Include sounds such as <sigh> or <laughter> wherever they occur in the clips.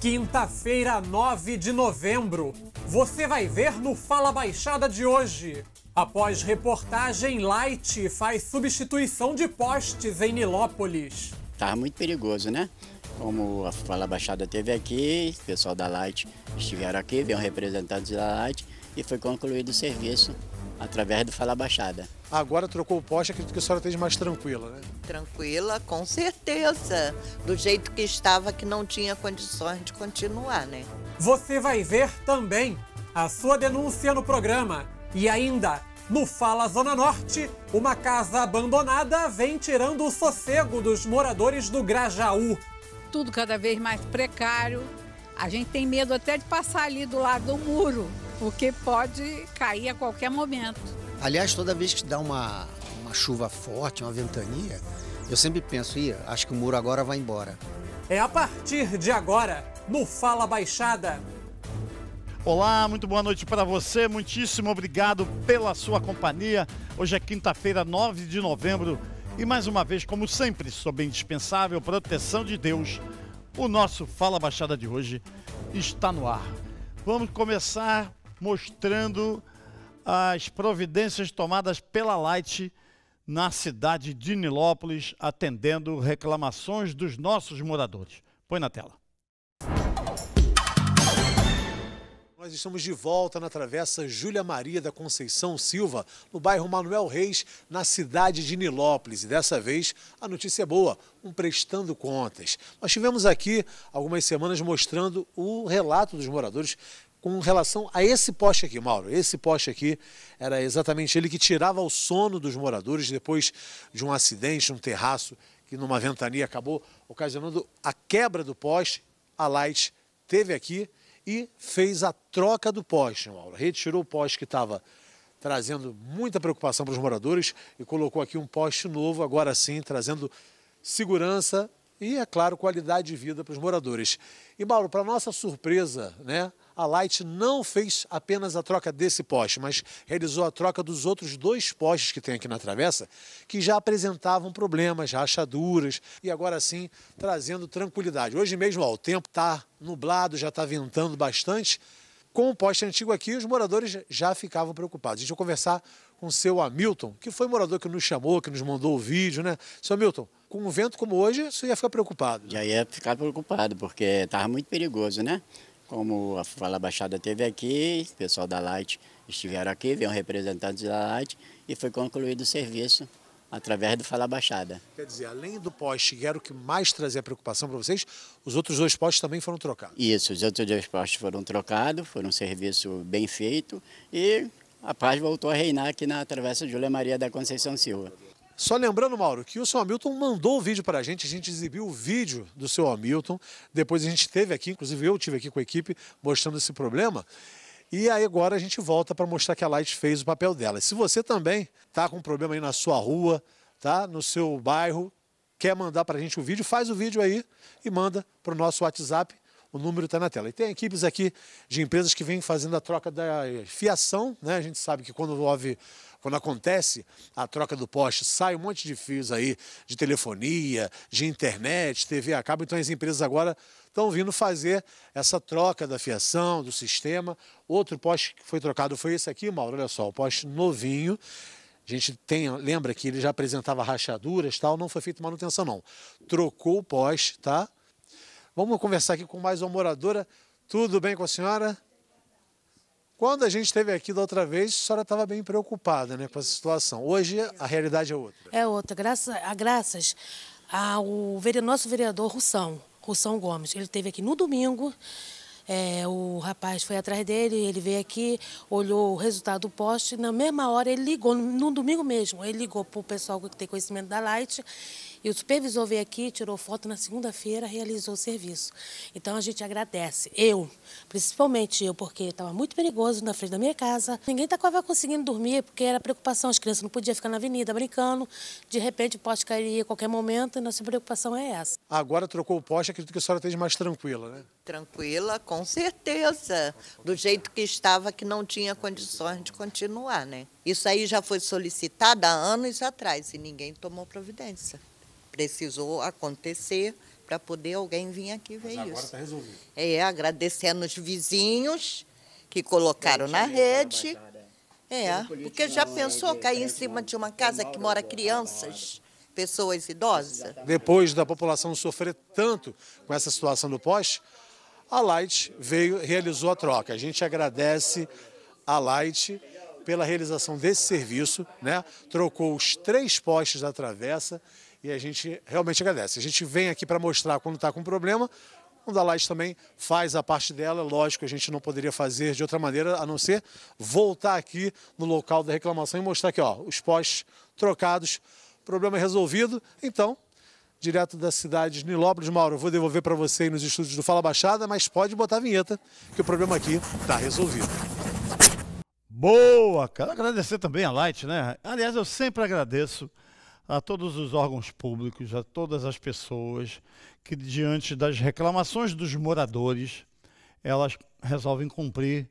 Quinta-feira, 9 de novembro. Você vai ver no Fala Baixada de hoje. Após reportagem, Light faz substituição de postes em Nilópolis. Tá muito perigoso, né? Como a Fala Baixada teve aqui, o pessoal da Light estiveram aqui, vieram representantes da Light e foi concluído o serviço através do Fala Baixada. Agora trocou o poste, acredito que a senhora esteja mais tranquila, né? Tranquila, com certeza. Do jeito que estava, que não tinha condições de continuar, né? Você vai ver também a sua denúncia no programa. E ainda, no Fala Zona Norte, uma casa abandonada vem tirando o sossego dos moradores do Grajaú. Tudo cada vez mais precário. A gente tem medo até de passar ali do lado do muro porque pode cair a qualquer momento. Aliás, toda vez que dá uma, uma chuva forte, uma ventania, eu sempre penso, Ih, acho que o muro agora vai embora. É a partir de agora, no Fala Baixada. Olá, muito boa noite para você, muitíssimo obrigado pela sua companhia. Hoje é quinta-feira, 9 de novembro, e mais uma vez, como sempre, sob a indispensável proteção de Deus, o nosso Fala Baixada de hoje está no ar. Vamos começar mostrando as providências tomadas pela Light na cidade de Nilópolis, atendendo reclamações dos nossos moradores. Põe na tela. Nós estamos de volta na Travessa Júlia Maria da Conceição Silva, no bairro Manuel Reis, na cidade de Nilópolis. E dessa vez a notícia é boa, um prestando contas. Nós tivemos aqui algumas semanas mostrando o relato dos moradores com relação a esse poste aqui, Mauro. Esse poste aqui era exatamente ele que tirava o sono dos moradores depois de um acidente, um terraço, que numa ventania acabou ocasionando a quebra do poste. A Light teve aqui e fez a troca do poste, Mauro. Retirou o poste que estava trazendo muita preocupação para os moradores e colocou aqui um poste novo, agora sim, trazendo segurança e, é claro, qualidade de vida para os moradores. E, Mauro, para nossa surpresa, né, a Light não fez apenas a troca desse poste, mas realizou a troca dos outros dois postes que tem aqui na travessa, que já apresentavam problemas, rachaduras, e agora sim trazendo tranquilidade. Hoje mesmo, ó, o tempo está nublado, já está ventando bastante. Com o poste antigo aqui, os moradores já ficavam preocupados. A gente vai conversar com seu Hamilton, que foi morador que nos chamou, que nos mandou o vídeo, né? Seu Hamilton, com um vento como hoje, você ia ficar preocupado. Né? Já ia ficar preocupado, porque estava muito perigoso, né? Como a Fala Baixada teve aqui, o pessoal da Light estiveram aqui, veio um representante da Light e foi concluído o serviço através do Fala Baixada. Quer dizer, além do poste, que era o que mais trazia preocupação para vocês, os outros dois postes também foram trocados? Isso, os outros dois postes foram trocados, foi um serviço bem feito e a paz voltou a reinar aqui na Travessa Júlia Maria da Conceição Silva. Só lembrando, Mauro, que o seu Hamilton mandou o vídeo para a gente, a gente exibiu o vídeo do seu Hamilton, depois a gente teve aqui, inclusive eu tive aqui com a equipe mostrando esse problema, e aí agora a gente volta para mostrar que a Light fez o papel dela. Se você também está com um problema aí na sua rua, tá, no seu bairro, quer mandar para a gente o vídeo, faz o vídeo aí e manda para o nosso WhatsApp o número está na tela. E tem equipes aqui de empresas que vêm fazendo a troca da fiação, né? A gente sabe que quando houve quando acontece a troca do poste, sai um monte de fios aí de telefonia, de internet, TV a cabo. Então as empresas agora estão vindo fazer essa troca da fiação, do sistema. Outro poste que foi trocado foi esse aqui, Mauro, olha só, o poste novinho. A gente tem, lembra que ele já apresentava rachaduras tal, não foi feita manutenção não. Trocou o poste, tá? Vamos conversar aqui com mais uma moradora. Tudo bem com a senhora? Quando a gente esteve aqui da outra vez, a senhora estava bem preocupada né, com a situação. Hoje a realidade é outra. É outra. Graças, a graças ao nosso vereador Russão, Russão Gomes. Ele esteve aqui no domingo. É, o rapaz foi atrás dele, ele veio aqui, olhou o resultado do poste. Na mesma hora, ele ligou, no, no domingo mesmo, ele ligou para o pessoal que tem conhecimento da Light e o supervisor veio aqui, tirou foto na segunda-feira, realizou o serviço. Então a gente agradece. Eu, principalmente eu, porque estava muito perigoso na frente da minha casa. Ninguém estava tá conseguindo dormir, porque era preocupação. As crianças não podiam ficar na avenida brincando. De repente o poste cairia a qualquer momento e nossa preocupação é essa. Agora trocou o poste, acredito que a senhora esteja mais tranquila, né? Tranquila, com certeza. Do jeito que estava, que não tinha condições de continuar, né? Isso aí já foi solicitado há anos atrás e ninguém tomou providência precisou acontecer para poder alguém vir aqui ver Mas agora isso. Agora está resolvido. É, agradecendo os vizinhos que colocaram na rede. Né? É, porque já pensou cair em cima de uma casa que mora crianças, pessoas idosas? É, tá. Depois da população sofrer tanto com essa situação do poste, a Light veio, realizou a troca. A gente agradece a Light pela realização desse serviço, né? Trocou os três postes da travessa e a gente realmente agradece. A gente vem aqui para mostrar quando está com problema, o Light também faz a parte dela, lógico, a gente não poderia fazer de outra maneira, a não ser voltar aqui no local da reclamação e mostrar aqui ó, os pós trocados, problema resolvido, então... Direto da cidade de Nilópolis, Mauro, eu vou devolver para você aí nos estúdios do Fala Baixada, mas pode botar a vinheta, que o problema aqui está resolvido. Boa, cara. Agradecer também a Light, né? Aliás, eu sempre agradeço a todos os órgãos públicos, a todas as pessoas que, diante das reclamações dos moradores, elas resolvem cumprir,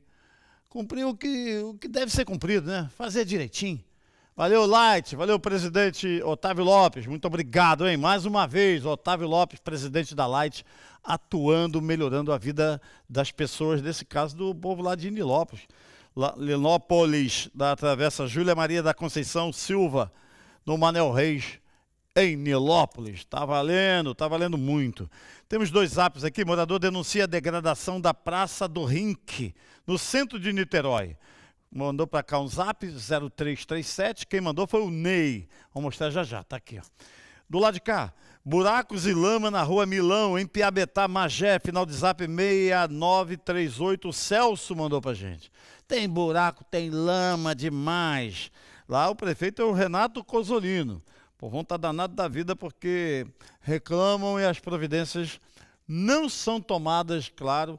cumprir o que, o que deve ser cumprido, né? Fazer direitinho. Valeu, Light. Valeu, presidente Otávio Lopes. Muito obrigado, hein? Mais uma vez, Otávio Lopes, presidente da Light, atuando, melhorando a vida das pessoas, nesse caso do povo lá de Nilópolis. Lá, Linópolis, da Travessa Júlia Maria da Conceição Silva no Manel Reis, em Nilópolis. está valendo, está valendo muito. Temos dois apps aqui. Morador denuncia a degradação da Praça do Rink, no centro de Niterói. Mandou para cá um zap 0337. Quem mandou foi o Ney. Vou mostrar já já, tá aqui. Ó. Do lado de cá, buracos e lama na rua Milão, em Piabetá, Magé, final de zap 6938. O Celso mandou para gente. Tem buraco, tem lama demais. Lá o prefeito é o Renato Cosolino. Por vontade danada da vida, porque reclamam e as providências não são tomadas, claro.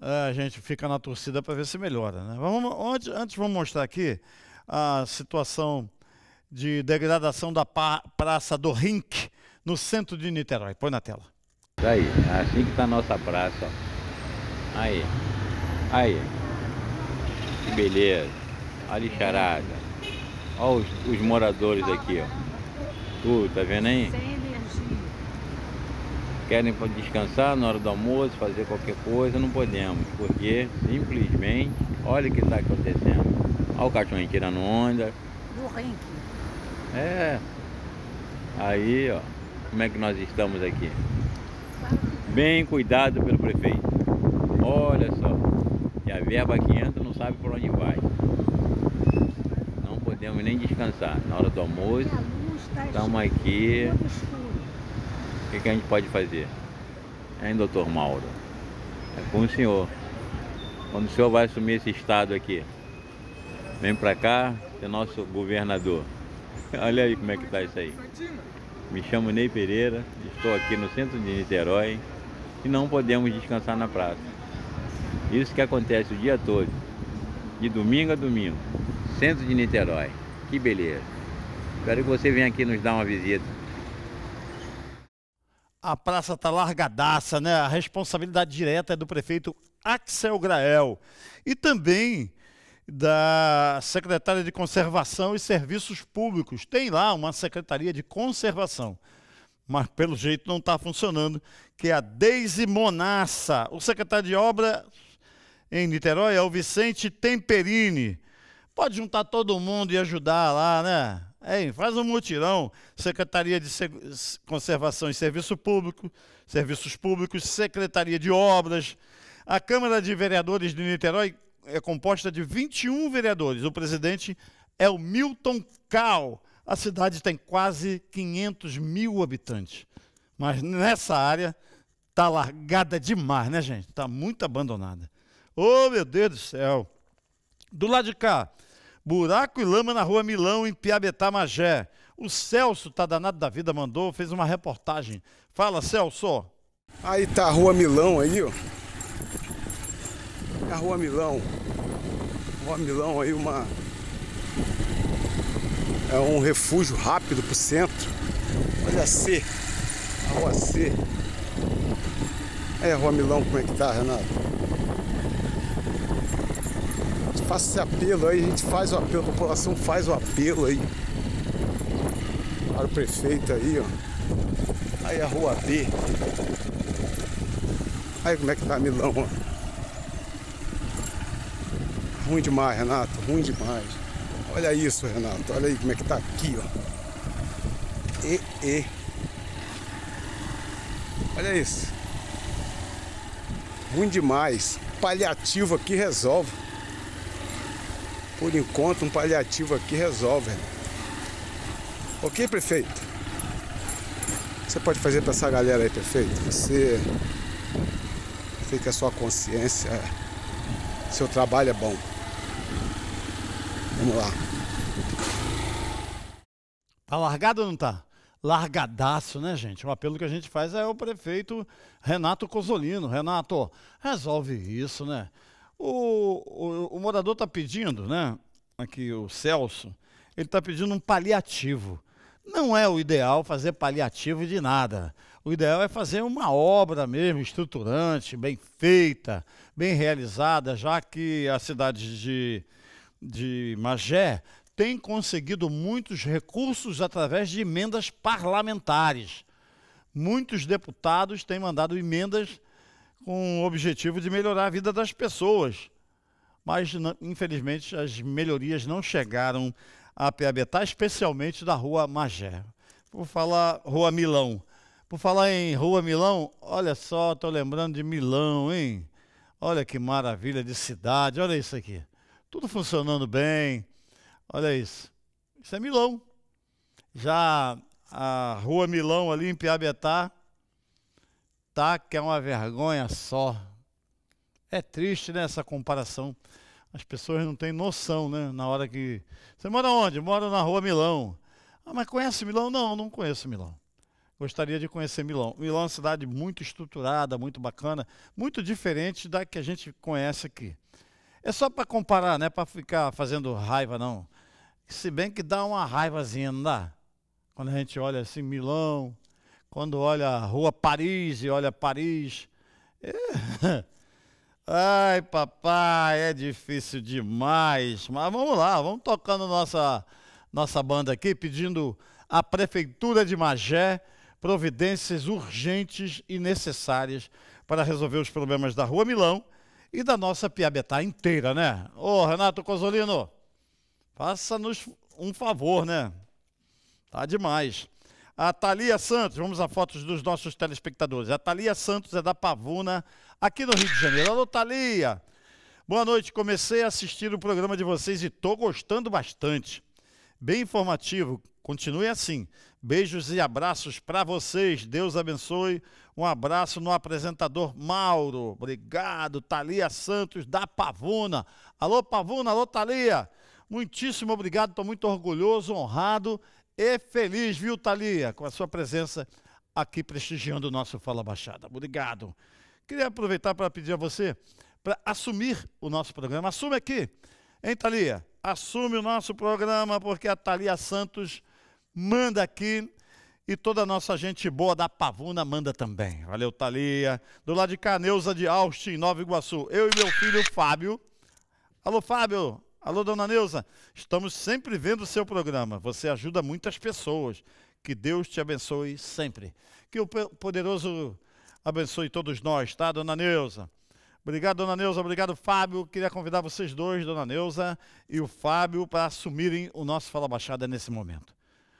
Eh, a gente fica na torcida para ver se melhora. Né? Vamos, antes, antes, vamos mostrar aqui a situação de degradação da Praça do Rink, no centro de Niterói. Põe na tela. Aí, assim que está a nossa praça. Aí, aí. Que beleza. Olha lixarada. Olha os, os moradores aqui, ó. Tudo, tá vendo aí? Sem energia. Querem descansar na hora do almoço, fazer qualquer coisa, não podemos, porque simplesmente, olha o que está acontecendo. Olha o cachorrinho tirando onda. Do ranking. É. Aí, ó, como é que nós estamos aqui? Bem cuidado pelo prefeito. Olha só. E a verba que entra não sabe por onde vai podemos nem descansar. Na hora do almoço, estamos é, tá aqui. O que, que a gente pode fazer? Hein, doutor Mauro? É com o senhor. Quando o senhor vai assumir esse estado aqui? Vem pra cá, é nosso governador. <laughs> Olha aí como é que tá isso aí. Me chamo Ney Pereira, estou aqui no centro de Niterói e não podemos descansar na praça. Isso que acontece o dia todo, de domingo a domingo centro de Niterói. Que beleza. Espero que você venha aqui nos dar uma visita. A praça está largadaça, né? A responsabilidade direta é do prefeito Axel Grael e também da secretária de Conservação e Serviços Públicos. Tem lá uma secretaria de conservação, mas pelo jeito não está funcionando, que é a Deise Monassa. O secretário de obra em Niterói é o Vicente Temperini. Pode juntar todo mundo e ajudar lá, né? É, faz um mutirão, Secretaria de Conservação e Serviço Público, Serviços Públicos, Secretaria de Obras. A Câmara de Vereadores de Niterói é composta de 21 vereadores. O presidente é o Milton Cal. A cidade tem quase 500 mil habitantes. Mas nessa área está largada demais, né, gente? Está muito abandonada. Ô, oh, meu Deus do céu! Do lado de cá, Buraco e lama na rua Milão, em Piabetá, Magé. O Celso, tá danado da vida, mandou, fez uma reportagem. Fala, Celso. Aí tá a rua Milão aí, ó. É a rua Milão. Rua Milão aí, uma. É um refúgio rápido pro centro. Olha a C. A rua C. Aí é, a rua Milão, como é que tá, Renato? faça esse apelo aí, a gente faz o apelo, a população faz o apelo aí. Para o prefeito aí, ó. Aí a rua B. Aí como é que tá Milão, ó. Ruim demais, Renato, ruim demais. Olha isso, Renato, olha aí como é que tá aqui, ó. E, e. Olha isso. Ruim demais. Paliativo aqui resolve. Por enquanto, um paliativo aqui resolve. Né? Ok, prefeito? Você pode fazer para essa galera aí, prefeito? Você fica a sua consciência. Seu trabalho é bom. Vamos lá. Tá largado ou não tá? largadaço, né, gente? O apelo que a gente faz é o prefeito Renato Cosolino. Renato, resolve isso, né? O, o, o morador está pedindo, né? Aqui o Celso, ele está pedindo um paliativo. Não é o ideal fazer paliativo de nada. O ideal é fazer uma obra mesmo, estruturante, bem feita, bem realizada, já que a cidade de, de Magé tem conseguido muitos recursos através de emendas parlamentares. Muitos deputados têm mandado emendas com o objetivo de melhorar a vida das pessoas. Mas, infelizmente, as melhorias não chegaram a Piabetá, especialmente da Rua Magé. Vou falar Rua Milão. Por falar em Rua Milão, olha só, estou lembrando de Milão, hein? Olha que maravilha de cidade, olha isso aqui. Tudo funcionando bem, olha isso. Isso é Milão. Já a Rua Milão ali em Piabetá, que é uma vergonha só. É triste né, essa comparação. As pessoas não têm noção, né? Na hora que. Você mora onde? mora na rua Milão. Ah, mas conhece Milão? Não, não conheço Milão. Gostaria de conhecer Milão. Milão é uma cidade muito estruturada, muito bacana, muito diferente da que a gente conhece aqui. É só para comparar, né? Para ficar fazendo raiva, não. Se bem que dá uma raivazinha, não dá? Quando a gente olha assim, Milão, quando olha a rua Paris e olha Paris. É. <laughs> Ai, papai, é difícil demais. Mas vamos lá, vamos tocando nossa, nossa banda aqui, pedindo à Prefeitura de Magé providências urgentes e necessárias para resolver os problemas da Rua Milão e da nossa Piabetá inteira, né? Ô, Renato Cosolino, faça-nos um favor, né? Tá demais. A Thalia Santos, vamos a fotos dos nossos telespectadores. A Thalia Santos é da Pavuna, aqui no Rio de Janeiro. Alô, Thalia! Boa noite, comecei a assistir o programa de vocês e estou gostando bastante. Bem informativo, continue assim. Beijos e abraços para vocês, Deus abençoe. Um abraço no apresentador Mauro. Obrigado, Thalia Santos da Pavuna. Alô, Pavuna, alô, Thalia. Muitíssimo obrigado, estou muito orgulhoso, honrado e feliz, viu, Thalia, com a sua presença aqui prestigiando o nosso Fala Baixada. Obrigado. Queria aproveitar para pedir a você para assumir o nosso programa. Assume aqui, hein, Thalia? Assume o nosso programa, porque a Thalia Santos manda aqui e toda a nossa gente boa da Pavuna manda também. Valeu, Thalia. Do lado de Caneuza de Austin, Nova Iguaçu. Eu e meu filho Fábio. Alô, Fábio. Alô, dona Neuza, estamos sempre vendo o seu programa. Você ajuda muitas pessoas. Que Deus te abençoe sempre. Que o poderoso abençoe todos nós, tá, dona Neuza? Obrigado, dona Neuza. Obrigado, Fábio. Queria convidar vocês dois, dona Neuza e o Fábio, para assumirem o nosso Fala Baixada nesse momento.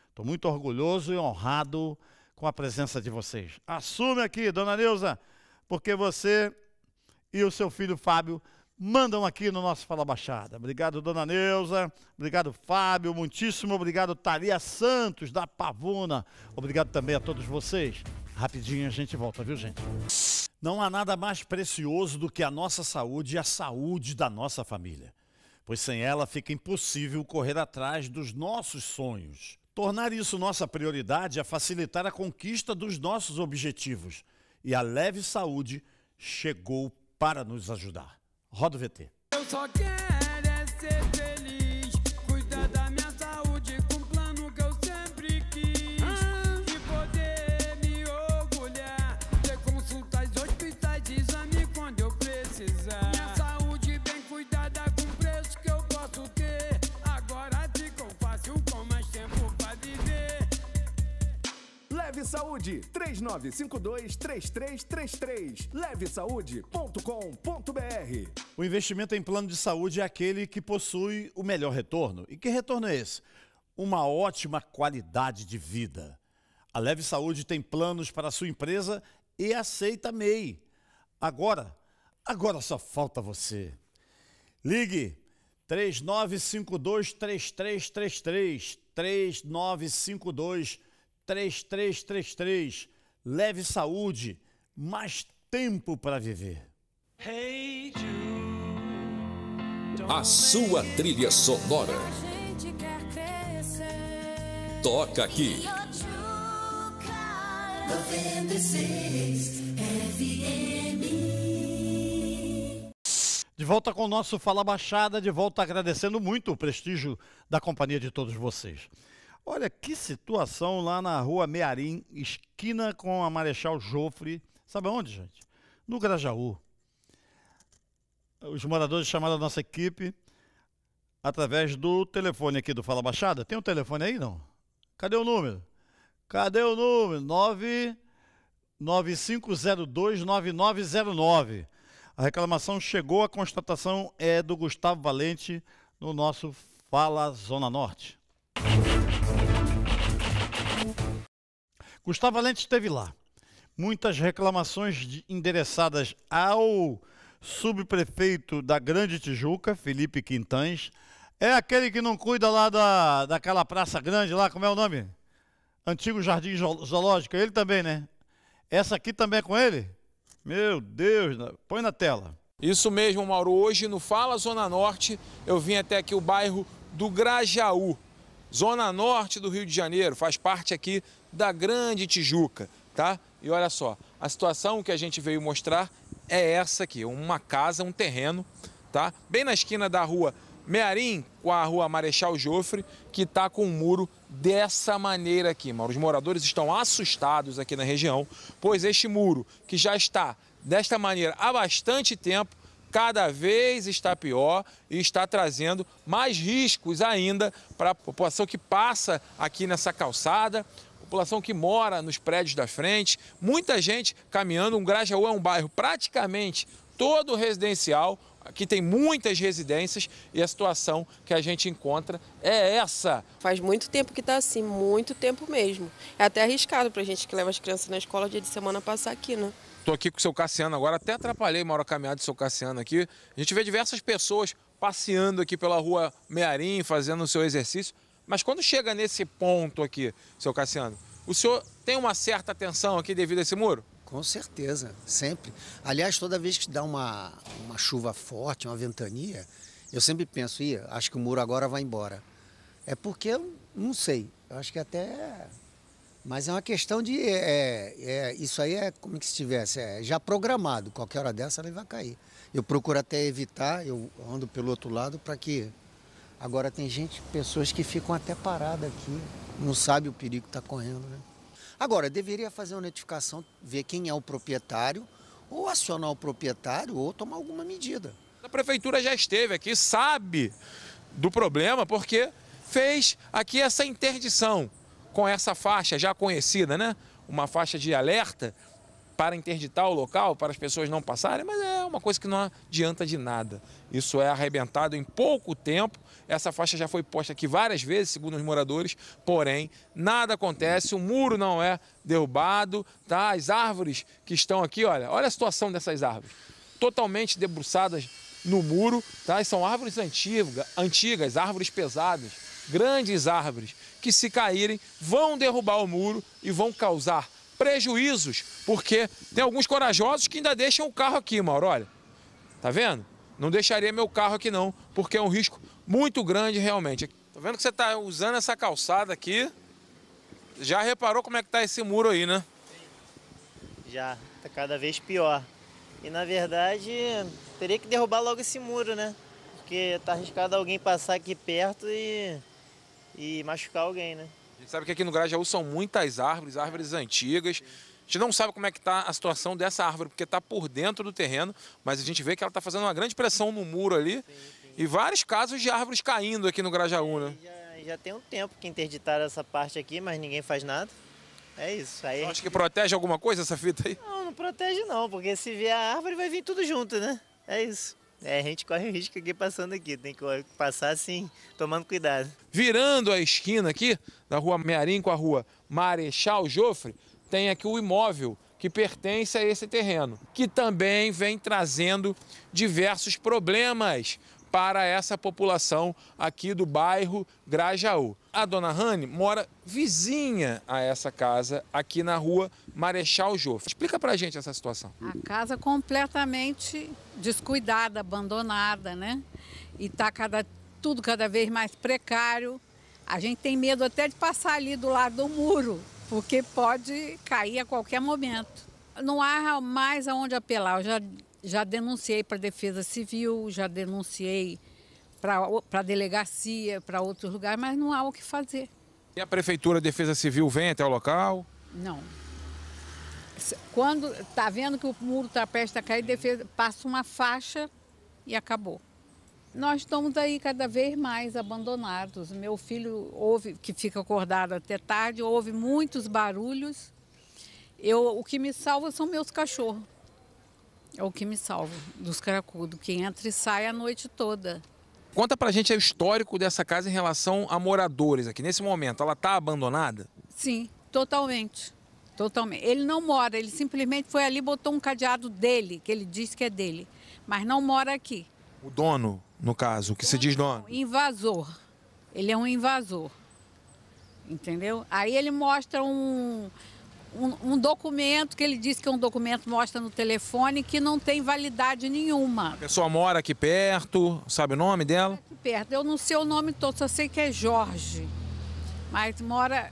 Estou muito orgulhoso e honrado com a presença de vocês. Assume aqui, dona Neuza, porque você e o seu filho Fábio mandam aqui no nosso Fala Baixada. Obrigado, dona Neuza. Obrigado, Fábio. Muitíssimo obrigado, Thalia Santos, da Pavuna. Obrigado também a todos vocês. Rapidinho a gente volta, viu, gente? Não há nada mais precioso do que a nossa saúde e a saúde da nossa família. Pois sem ela fica impossível correr atrás dos nossos sonhos. Tornar isso nossa prioridade é facilitar a conquista dos nossos objetivos. E a Leve Saúde chegou para nos ajudar. Roda o VT. Eu só quero é ser feliz, cuidar da minha saúde com o plano que eu sempre quis. Ah. E poder me orgulhar, ter consultas, hospitais, exame quando eu precisar. Minha saúde bem cuidada com o preço que eu posso ter. Agora fica fácil com mais tempo pra viver. Leve Saúde 3952 3333 Leve Saúde saúde.com.br. O investimento em plano de saúde é aquele que possui o melhor retorno. E que retorno é esse? Uma ótima qualidade de vida. A Leve Saúde tem planos para a sua empresa e aceita MEI. Agora, agora só falta você. Ligue 3952 3333 3952 3333. Leve saúde, mais tempo para viver. A sua trilha sonora. Toca aqui. De volta com o nosso Fala Baixada, de volta agradecendo muito o prestígio da companhia de todos vocês. Olha que situação lá na rua Mearim, esquina com a Marechal Joffre. Sabe onde, gente? No Grajaú os moradores chamaram a nossa equipe através do telefone aqui do Fala Baixada. Tem um telefone aí, não? Cadê o número? Cadê o número? 995029909. A reclamação chegou, a constatação é do Gustavo Valente no nosso Fala Zona Norte. Gustavo Valente esteve lá. Muitas reclamações endereçadas ao subprefeito da Grande Tijuca, Felipe Quintães. É aquele que não cuida lá da, daquela praça grande lá, como é o nome? Antigo Jardim Zoológico, é ele também, né? Essa aqui também é com ele? Meu Deus, põe na tela. Isso mesmo, Mauro. Hoje no Fala Zona Norte, eu vim até aqui o bairro do Grajaú, Zona Norte do Rio de Janeiro, faz parte aqui da Grande Tijuca, tá? E olha só, a situação que a gente veio mostrar é essa aqui, uma casa, um terreno, tá? Bem na esquina da rua Mearim com a rua Marechal Joffre, que está com um muro dessa maneira aqui, Os moradores estão assustados aqui na região, pois este muro, que já está desta maneira há bastante tempo, cada vez está pior e está trazendo mais riscos ainda para a população que passa aqui nessa calçada, população que mora nos prédios da frente, muita gente caminhando. um Grajaú é um bairro praticamente todo residencial, aqui tem muitas residências e a situação que a gente encontra é essa. Faz muito tempo que está assim, muito tempo mesmo. É até arriscado para a gente que leva as crianças na escola dia de semana passar aqui, né? Estou aqui com o seu Cassiano agora, até atrapalhei uma hora caminhada do seu Cassiano aqui. A gente vê diversas pessoas passeando aqui pela rua Mearim, fazendo o seu exercício. Mas quando chega nesse ponto aqui, seu Cassiano, o senhor tem uma certa atenção aqui devido a esse muro? Com certeza, sempre. Aliás, toda vez que dá uma, uma chuva forte, uma ventania, eu sempre penso, Ih, acho que o muro agora vai embora. É porque eu não sei, eu acho que até. É, mas é uma questão de. É, é, é isso aí é como se estivesse é, já programado, qualquer hora dessa ele vai cair. Eu procuro até evitar, eu ando pelo outro lado para que Agora tem gente, pessoas que ficam até paradas aqui, não sabe o perigo que está correndo, né? Agora, deveria fazer uma notificação, ver quem é o proprietário, ou acionar o proprietário, ou tomar alguma medida. A prefeitura já esteve aqui, sabe do problema, porque fez aqui essa interdição com essa faixa já conhecida, né? Uma faixa de alerta para interditar o local, para as pessoas não passarem, mas é uma coisa que não adianta de nada. Isso é arrebentado em pouco tempo essa faixa já foi posta aqui várias vezes, segundo os moradores, porém, nada acontece, o muro não é derrubado, tá? As árvores que estão aqui, olha, olha a situação dessas árvores. Totalmente debruçadas no muro, tá? E são árvores antigas, antigas, árvores pesadas, grandes árvores, que se caírem vão derrubar o muro e vão causar prejuízos, porque tem alguns corajosos que ainda deixam o carro aqui, Mauro, olha. Tá vendo? Não deixaria meu carro aqui não, porque é um risco muito grande realmente. tô tá vendo que você tá usando essa calçada aqui? Já reparou como é que tá esse muro aí, né? Já, tá cada vez pior. E na verdade, teria que derrubar logo esse muro, né? Porque tá arriscado alguém passar aqui perto e, e machucar alguém, né? A gente sabe que aqui no Grajaú são muitas árvores, árvores antigas. A gente não sabe como é que está a situação dessa árvore, porque está por dentro do terreno, mas a gente vê que ela está fazendo uma grande pressão no muro ali. Sim. E vários casos de árvores caindo aqui no Grajaú, né? Já, já tem um tempo que interditaram essa parte aqui, mas ninguém faz nada. É isso. Aí Acho gente... que protege alguma coisa essa fita aí? Não, não protege não, porque se vier a árvore vai vir tudo junto, né? É isso. É, a gente corre o risco aqui passando aqui, tem que passar assim, tomando cuidado. Virando a esquina aqui, da rua Mearim com a rua Marechal Jofre, tem aqui o imóvel que pertence a esse terreno, que também vem trazendo diversos problemas para essa população aqui do bairro Grajaú. A dona Rani mora vizinha a essa casa, aqui na rua Marechal Jofre. Explica pra gente essa situação. A casa completamente descuidada, abandonada, né? E tá cada, tudo cada vez mais precário. A gente tem medo até de passar ali do lado do muro, porque pode cair a qualquer momento. Não há mais aonde apelar. Eu já já denunciei para a Defesa Civil, já denunciei para a delegacia, para outros lugares, mas não há o que fazer. E a Prefeitura, a Defesa Civil vem até o local? Não. Quando está vendo que o muro está prestes a cair, defesa, passa uma faixa e acabou. Nós estamos aí cada vez mais abandonados. Meu filho ouve, que fica acordado até tarde, ouve muitos barulhos. Eu, o que me salva são meus cachorros. É o que me salva dos caracudos, que entra e sai a noite toda. Conta pra gente o histórico dessa casa em relação a moradores aqui. Nesse momento, ela tá abandonada? Sim, totalmente. Totalmente. Ele não mora, ele simplesmente foi ali botou um cadeado dele, que ele diz que é dele, mas não mora aqui. O dono, no caso, o que dono, se diz dono? Invasor. Ele é um invasor. Entendeu? Aí ele mostra um um, um, documento que ele disse que é um documento mostra no telefone que não tem validade nenhuma. A pessoa mora aqui perto, sabe o nome dela? Aqui perto. Eu não sei o nome todo, só sei que é Jorge. Mas mora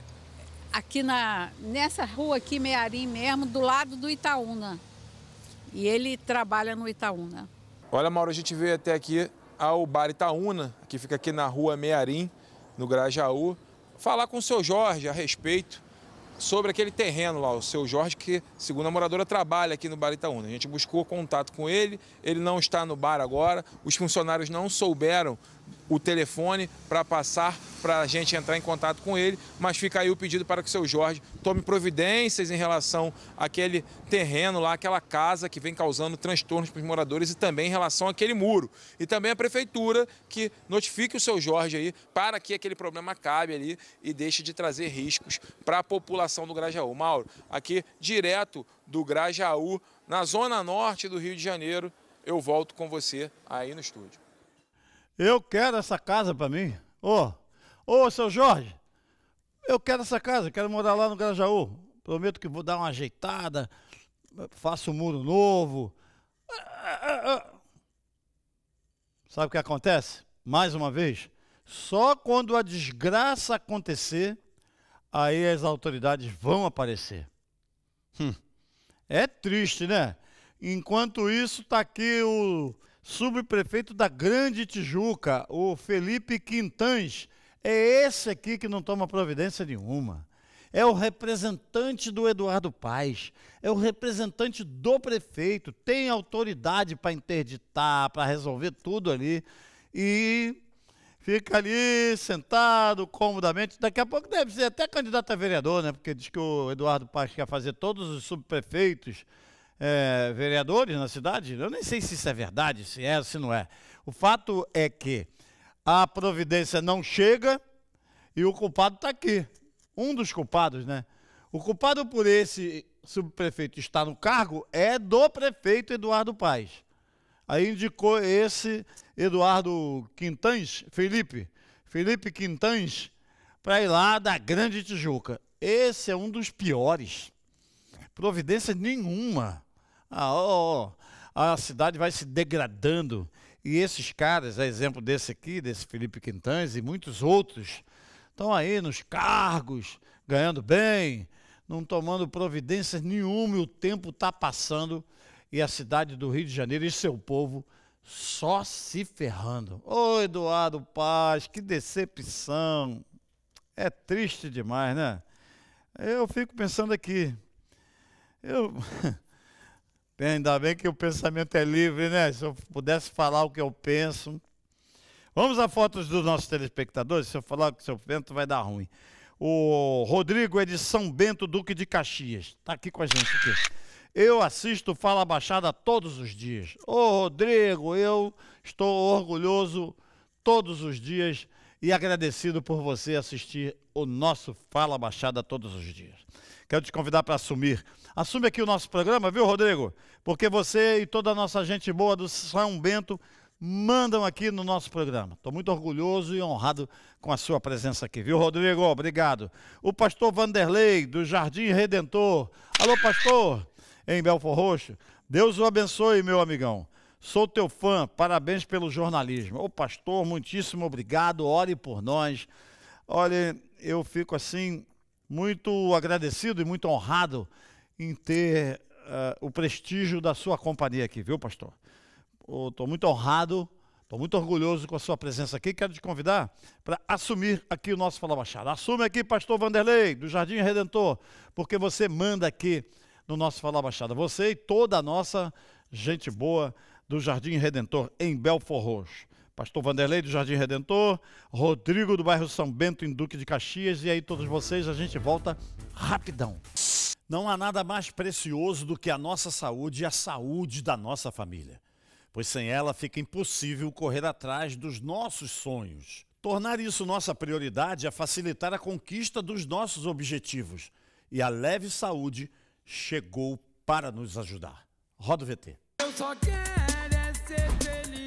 aqui na, nessa rua aqui, Mearim mesmo, do lado do Itaúna. E ele trabalha no Itaúna. Olha, Mauro, a gente veio até aqui ao Bar Itaúna, que fica aqui na rua Mearim, no Grajaú, falar com o seu Jorge a respeito sobre aquele terreno lá, o seu Jorge, que, segundo a moradora, trabalha aqui no Bar Itaúna. A gente buscou contato com ele, ele não está no bar agora, os funcionários não souberam o telefone para passar para a gente entrar em contato com ele, mas fica aí o pedido para que o seu Jorge tome providências em relação àquele terreno lá, aquela casa que vem causando transtornos para os moradores e também em relação àquele muro. E também a prefeitura que notifique o seu Jorge aí para que aquele problema acabe ali e deixe de trazer riscos para a população do Grajaú. Mauro, aqui direto do Grajaú, na zona norte do Rio de Janeiro, eu volto com você aí no estúdio. Eu quero essa casa para mim. Ô, oh, ô, oh, seu Jorge, eu quero essa casa, quero morar lá no Grajaú. Prometo que vou dar uma ajeitada, faço um muro novo. Sabe o que acontece? Mais uma vez, só quando a desgraça acontecer, aí as autoridades vão aparecer. Hum. É triste, né? Enquanto isso, está aqui o subprefeito da Grande Tijuca, o Felipe Quintans. É esse aqui que não toma providência nenhuma. É o representante do Eduardo Paz, é o representante do prefeito, tem autoridade para interditar, para resolver tudo ali. E fica ali sentado comodamente. Daqui a pouco deve ser até candidato a vereador, né? Porque diz que o Eduardo Paz quer fazer todos os subprefeitos é, vereadores na cidade. Eu nem sei se isso é verdade, se é, se não é. O fato é que a providência não chega e o culpado está aqui. Um dos culpados, né? O culpado por esse subprefeito estar no cargo é do prefeito Eduardo Paes. Aí indicou esse Eduardo Quintans, Felipe, Felipe Quintans, para ir lá da Grande Tijuca. Esse é um dos piores. Providência nenhuma. Ah, oh, oh, a cidade vai se degradando. E esses caras, a é exemplo desse aqui, desse Felipe Quintans e muitos outros, estão aí nos cargos, ganhando bem, não tomando providências nenhuma e o tempo está passando e a cidade do Rio de Janeiro e seu povo só se ferrando. Ô Eduardo Paz, que decepção! É triste demais, né? Eu fico pensando aqui. Eu. <laughs> Ainda bem que o pensamento é livre, né? Se eu pudesse falar o que eu penso. Vamos a fotos dos nossos telespectadores. Se eu falar o que eu vai dar ruim. O Rodrigo é de São Bento, Duque de Caxias. Está aqui com a gente. Aqui. Eu assisto Fala Baixada todos os dias. Ô, Rodrigo, eu estou orgulhoso todos os dias e agradecido por você assistir o nosso Fala Baixada todos os dias. Quero te convidar para assumir Assume aqui o nosso programa, viu, Rodrigo? Porque você e toda a nossa gente boa do São Bento mandam aqui no nosso programa. Estou muito orgulhoso e honrado com a sua presença aqui, viu, Rodrigo? Obrigado. O pastor Vanderlei, do Jardim Redentor. Alô, pastor, em Belfor Roxo. Deus o abençoe, meu amigão. Sou teu fã, parabéns pelo jornalismo. Ô pastor, muitíssimo obrigado, ore por nós. Olha, eu fico assim muito agradecido e muito honrado em ter uh, o prestígio da sua companhia aqui, viu, pastor? Estou muito honrado, estou muito orgulhoso com a sua presença aqui. Quero te convidar para assumir aqui o nosso Fala Baixada. Assume aqui, pastor Vanderlei, do Jardim Redentor, porque você manda aqui no nosso Fala Baixada. Você e toda a nossa gente boa do Jardim Redentor em Belfor Roxo. Pastor Vanderlei do Jardim Redentor, Rodrigo do bairro São Bento em Duque de Caxias e aí todos vocês a gente volta rapidão. Não há nada mais precioso do que a nossa saúde e a saúde da nossa família, pois sem ela fica impossível correr atrás dos nossos sonhos. Tornar isso nossa prioridade é facilitar a conquista dos nossos objetivos. E a Leve Saúde chegou para nos ajudar. Roda o VT. Eu só quero é ser feliz.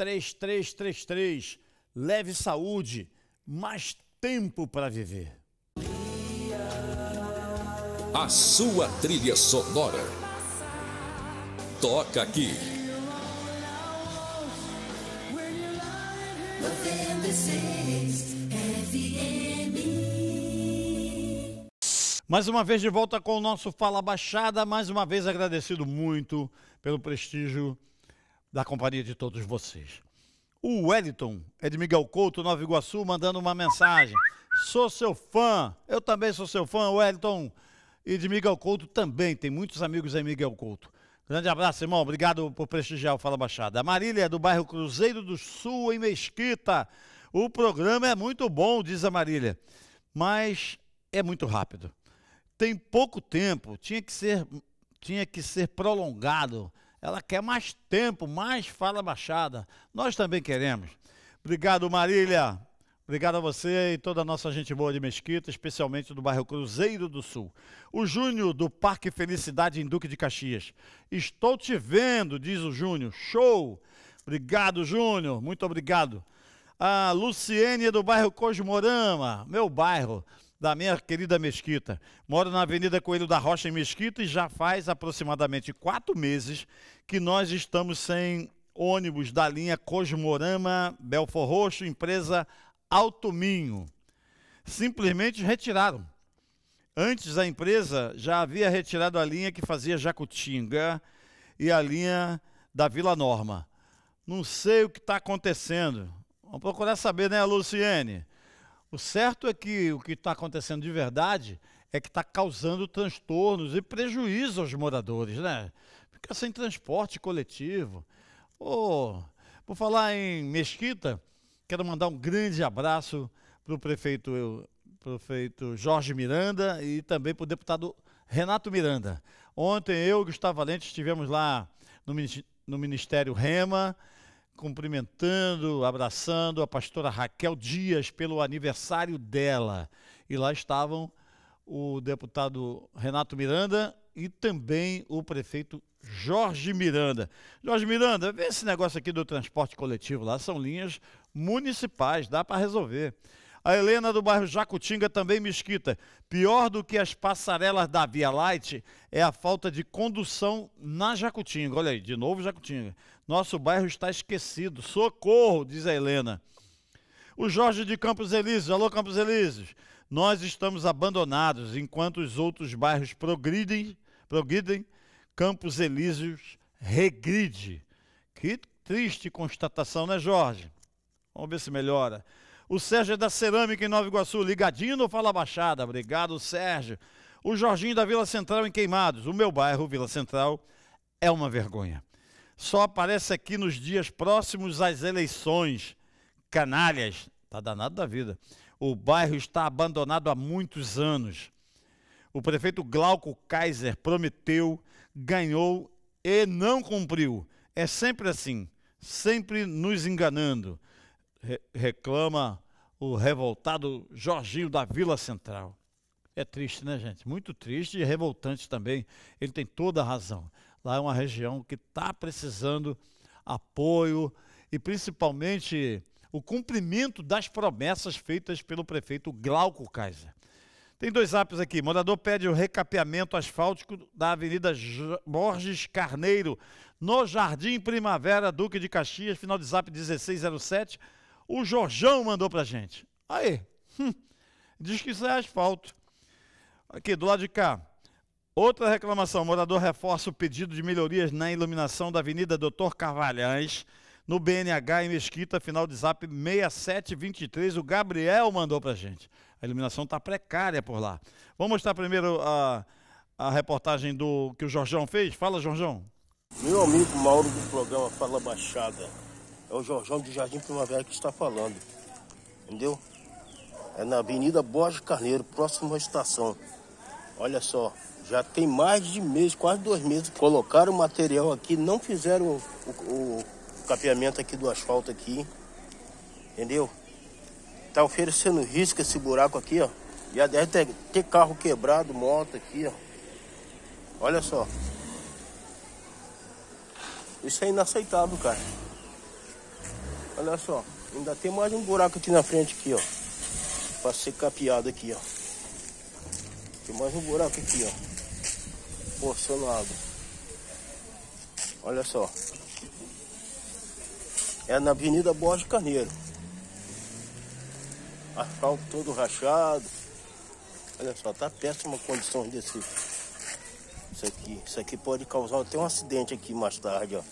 3333. Leve saúde, mais tempo para viver. A sua trilha sonora. Toca aqui. Mais uma vez de volta com o nosso Fala Baixada, mais uma vez agradecido muito pelo prestígio da companhia de todos vocês. O Wellington é de Miguel Couto, Nova Iguaçu, mandando uma mensagem. Sou seu fã, eu também sou seu fã, Wellington. E de Miguel Couto também, tem muitos amigos em Miguel Couto. Grande abraço, irmão. Obrigado por prestigiar o Fala Baixada. A Marília do bairro Cruzeiro do Sul, em Mesquita. O programa é muito bom, diz a Marília, mas é muito rápido. Tem pouco tempo, tinha que ser, tinha que ser prolongado ela quer mais tempo, mais fala baixada. Nós também queremos. Obrigado, Marília. Obrigado a você e toda a nossa gente boa de Mesquita, especialmente do bairro Cruzeiro do Sul. O Júnior do Parque Felicidade em Duque de Caxias. Estou te vendo, diz o Júnior. Show! Obrigado, Júnior. Muito obrigado. A Luciene do bairro Cosmorama, meu bairro da minha querida Mesquita. Moro na Avenida Coelho da Rocha, em Mesquita, e já faz aproximadamente quatro meses que nós estamos sem ônibus da linha Cosmorama Belfor Roxo, empresa Altominho. Simplesmente retiraram. Antes, a empresa já havia retirado a linha que fazia Jacutinga e a linha da Vila Norma. Não sei o que está acontecendo. Vamos procurar saber, né, Luciene? O certo é que o que está acontecendo de verdade é que está causando transtornos e prejuízo aos moradores, né? Fica sem transporte coletivo. Oh, por falar em Mesquita, quero mandar um grande abraço para o prefeito, prefeito Jorge Miranda e também para o deputado Renato Miranda. Ontem eu e Gustavo Valente estivemos lá no, no Ministério Rema cumprimentando, abraçando a pastora Raquel Dias pelo aniversário dela. E lá estavam o deputado Renato Miranda e também o prefeito Jorge Miranda. Jorge Miranda, vê esse negócio aqui do transporte coletivo lá, são linhas municipais, dá para resolver. A Helena do bairro Jacutinga também mesquita. Pior do que as passarelas da Via Light é a falta de condução na Jacutinga. Olha aí, de novo Jacutinga. Nosso bairro está esquecido. Socorro, diz a Helena. O Jorge de Campos Elíseos. Alô, Campos Elíseos. Nós estamos abandonados enquanto os outros bairros progridem, progridem Campos Elíseos regride. Que triste constatação, né, Jorge? Vamos ver se melhora. O Sérgio é da Cerâmica em Nova Iguaçu, ligadinho no Fala Baixada. Obrigado, Sérgio. O Jorginho da Vila Central em Queimados. O meu bairro, Vila Central, é uma vergonha só aparece aqui nos dias próximos às eleições. Canalhas, tá danado da vida. O bairro está abandonado há muitos anos. O prefeito Glauco Kaiser prometeu, ganhou e não cumpriu. É sempre assim, sempre nos enganando, Re reclama o revoltado Jorginho da Vila Central. É triste, né, gente? Muito triste e revoltante também. Ele tem toda a razão. Lá é uma região que está precisando apoio e principalmente o cumprimento das promessas feitas pelo prefeito Glauco Kaiser. Tem dois apps aqui. Morador pede o recapeamento asfáltico da Avenida Borges Carneiro, no Jardim Primavera, Duque de Caxias, final de zap 1607. O Jorjão mandou pra gente. Aí, hum. <laughs> diz que isso é asfalto. Aqui, do lado de cá, Outra reclamação: morador reforça o pedido de melhorias na iluminação da Avenida Doutor Carvalhais, no BNH em Mesquita, final de zap 6723. O Gabriel mandou para gente. A iluminação está precária por lá. Vamos mostrar primeiro a, a reportagem do que o Jorjão fez. Fala, Jorjão. Meu amigo Mauro do programa Fala Baixada. É o Jorjão de Jardim Primavera que está falando. Entendeu? É na Avenida Borges Carneiro, próximo à estação. Olha só, já tem mais de mês, quase dois meses, colocaram o material aqui, não fizeram o, o, o capeamento aqui do asfalto aqui, entendeu? Tá oferecendo risco esse buraco aqui, ó. Já deve ter, ter carro quebrado, moto aqui, ó. Olha só. Isso é inaceitável, cara. Olha só. Ainda tem mais um buraco aqui na frente aqui, ó. Pra ser capeado aqui, ó. Tem mais um buraco aqui, ó proporciona água. Olha só. É na Avenida Borges Carneiro. Asfalto todo rachado. Olha só, tá péssima condição desse. Isso aqui. Isso aqui pode causar até um acidente aqui mais tarde, ó.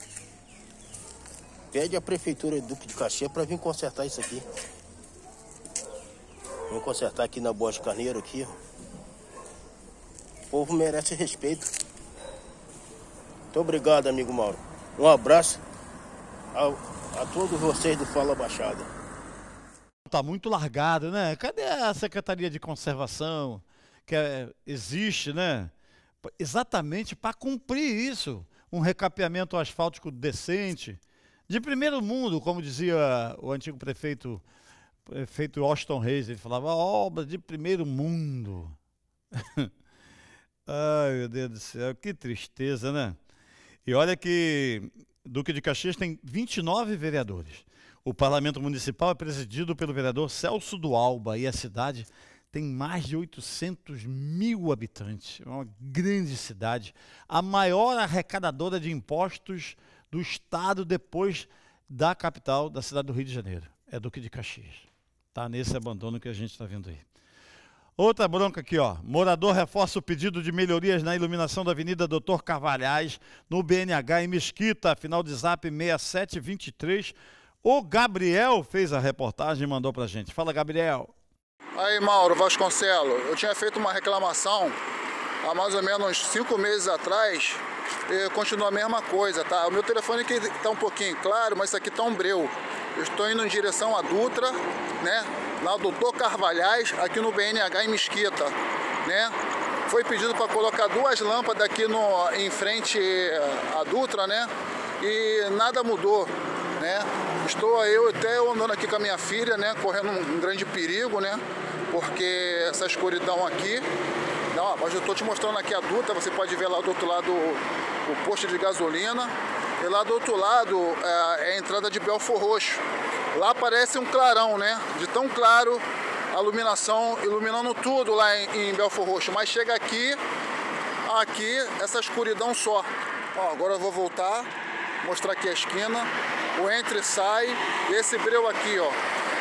Pede a prefeitura Duque de Caxias para vir consertar isso aqui. Vamos consertar aqui na Borges Carneiro aqui, ó. O povo merece respeito. Muito obrigado, amigo Mauro. Um abraço a todos vocês do Fala Baixada. Tá muito largado, né? Cadê a Secretaria de Conservação que é, existe, né? Exatamente para cumprir isso, um recapeamento asfáltico decente, de primeiro mundo, como dizia o antigo prefeito, prefeito Austin Reis, ele falava obra de primeiro mundo. <laughs> Ai, meu Deus do céu, que tristeza, né? E olha que Duque de Caxias tem 29 vereadores. O parlamento municipal é presidido pelo vereador Celso do Alba e a cidade tem mais de 800 mil habitantes. É uma grande cidade, a maior arrecadadora de impostos do estado depois da capital da cidade do Rio de Janeiro. É Duque de Caxias. Está nesse abandono que a gente está vendo aí. Outra bronca aqui, ó. Morador reforça o pedido de melhorias na iluminação da Avenida Doutor Carvalhais, no BNH em Mesquita, final de zap 6723. O Gabriel fez a reportagem e mandou pra gente. Fala, Gabriel. Aí, Mauro Vasconcelo, eu tinha feito uma reclamação há mais ou menos cinco meses atrás e continua a mesma coisa, tá? O meu telefone aqui tá um pouquinho claro, mas isso aqui tá um breu. Eu estou indo em direção à Dutra, né? do Doutor Carvalhais, aqui no BNH em Mesquita, né? Foi pedido para colocar duas lâmpadas aqui no, em frente eh, à Dutra, né? E nada mudou, né? Estou eu até andando aqui com a minha filha, né? Correndo um grande perigo, né? Porque essa escuridão aqui... Não, mas eu estou te mostrando aqui a Dutra, você pode ver lá do outro lado o, o posto de gasolina. E lá do outro lado eh, é a entrada de Belfor Roxo. Lá parece um clarão, né? De tão claro, a iluminação iluminando tudo lá em, em Belfor Roxo. Mas chega aqui, aqui, essa escuridão só. Ó, agora eu vou voltar, mostrar aqui a esquina. O entre, e sai. Esse breu aqui, ó.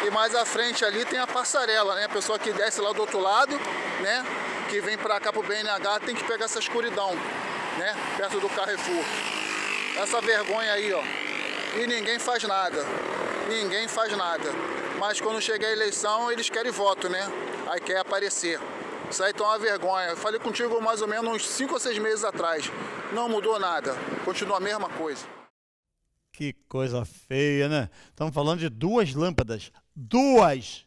E mais à frente ali tem a passarela, né? A pessoa que desce lá do outro lado, né? Que vem pra cá pro BNH tem que pegar essa escuridão, né? Perto do Carrefour. Essa vergonha aí, ó. E ninguém faz nada ninguém faz nada. Mas quando chega a eleição, eles querem voto, né? Aí quer aparecer. Isso aí tá uma vergonha. Eu falei contigo mais ou menos uns 5 ou 6 meses atrás. Não mudou nada. Continua a mesma coisa. Que coisa feia, né? Estamos falando de duas lâmpadas. Duas!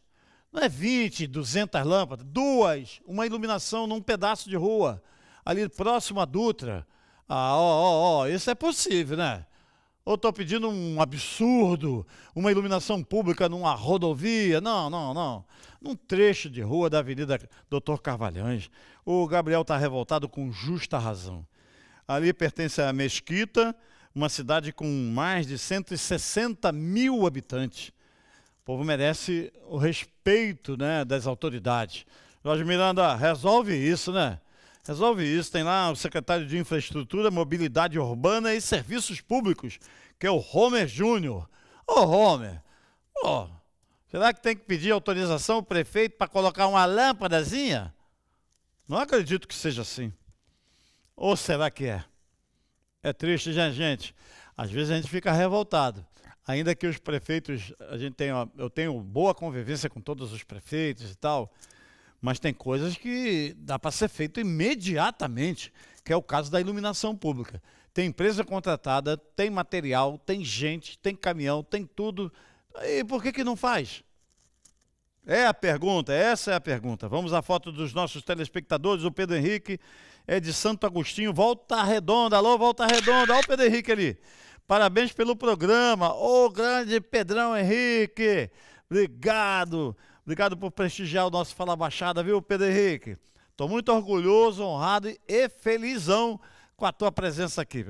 Não é 20, 200 lâmpadas. Duas! Uma iluminação num pedaço de rua. Ali próximo à Dutra. Ah, ó, ó, ó. Isso é possível, né? Ou estou pedindo um absurdo, uma iluminação pública numa rodovia. Não, não, não. Num trecho de rua da Avenida Doutor Carvalhães. O Gabriel está revoltado com justa razão. Ali pertence a Mesquita, uma cidade com mais de 160 mil habitantes. O povo merece o respeito né, das autoridades. Jorge Miranda, resolve isso, né? Resolve isso. Tem lá o secretário de Infraestrutura, Mobilidade Urbana e Serviços Públicos, que é o Homer Júnior. Ô, Homer, ô, será que tem que pedir autorização ao prefeito para colocar uma lâmpadazinha? Não acredito que seja assim. Ou será que é? É triste, né, gente? Às vezes a gente fica revoltado. Ainda que os prefeitos, a gente tenha, eu tenho boa convivência com todos os prefeitos e tal, mas tem coisas que dá para ser feito imediatamente, que é o caso da iluminação pública. Tem empresa contratada, tem material, tem gente, tem caminhão, tem tudo. E por que, que não faz? É a pergunta, essa é a pergunta. Vamos à foto dos nossos telespectadores. O Pedro Henrique é de Santo Agostinho, Volta Redonda. Alô, Volta Redonda. Olha o Pedro Henrique ali. Parabéns pelo programa. Ô, grande Pedrão Henrique. Obrigado. Obrigado por prestigiar o nosso Fala Baixada, viu, Pedro Henrique? Estou muito orgulhoso, honrado e felizão com a tua presença aqui.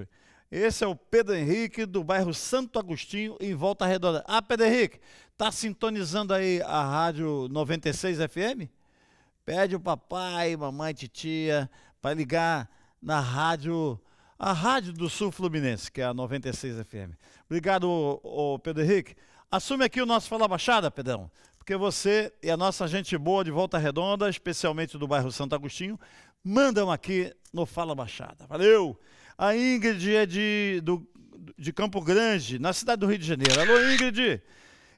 Esse é o Pedro Henrique do bairro Santo Agostinho, em Volta Redonda. Ah, Pedro Henrique, tá sintonizando aí a rádio 96 FM? Pede o papai, mamãe, titia para ligar na rádio, a rádio do Sul Fluminense, que é a 96 FM. Obrigado, ô, ô Pedro Henrique. Assume aqui o nosso Fala Baixada, Pedrão porque você e a nossa gente boa de Volta Redonda, especialmente do bairro Santo Agostinho, mandam aqui no Fala Baixada. Valeu! A Ingrid é de, do, de Campo Grande, na cidade do Rio de Janeiro. Alô, Ingrid!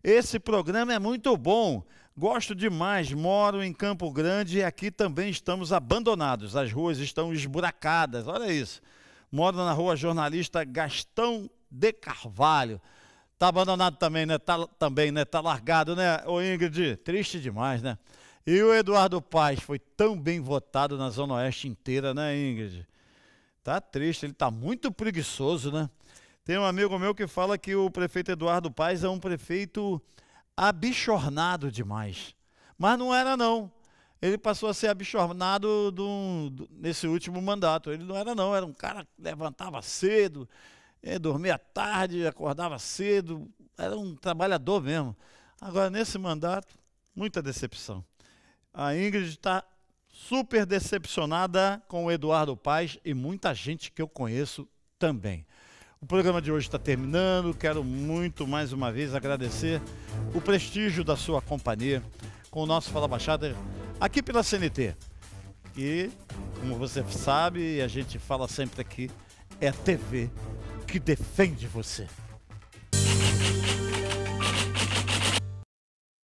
Esse programa é muito bom. Gosto demais, moro em Campo Grande e aqui também estamos abandonados. As ruas estão esburacadas, olha isso. Moro na rua jornalista Gastão de Carvalho. Tá abandonado também, né? Tá, também, né? Tá largado, né? Ô Ingrid, triste demais, né? E o Eduardo Paz foi tão bem votado na Zona Oeste inteira, né, Ingrid? Tá triste, ele tá muito preguiçoso, né? Tem um amigo meu que fala que o prefeito Eduardo Paz é um prefeito abichornado demais. Mas não era, não. Ele passou a ser abichornado do, do, nesse último mandato. Ele não era, não. Era um cara que levantava cedo, dormia é, dormia tarde, acordava cedo, era um trabalhador mesmo. Agora, nesse mandato, muita decepção. A Ingrid está super decepcionada com o Eduardo Paz e muita gente que eu conheço também. O programa de hoje está terminando. Quero muito mais uma vez agradecer o prestígio da sua companhia com o nosso Fala Baixada aqui pela CNT. Que, como você sabe, a gente fala sempre aqui, é TV que defende você.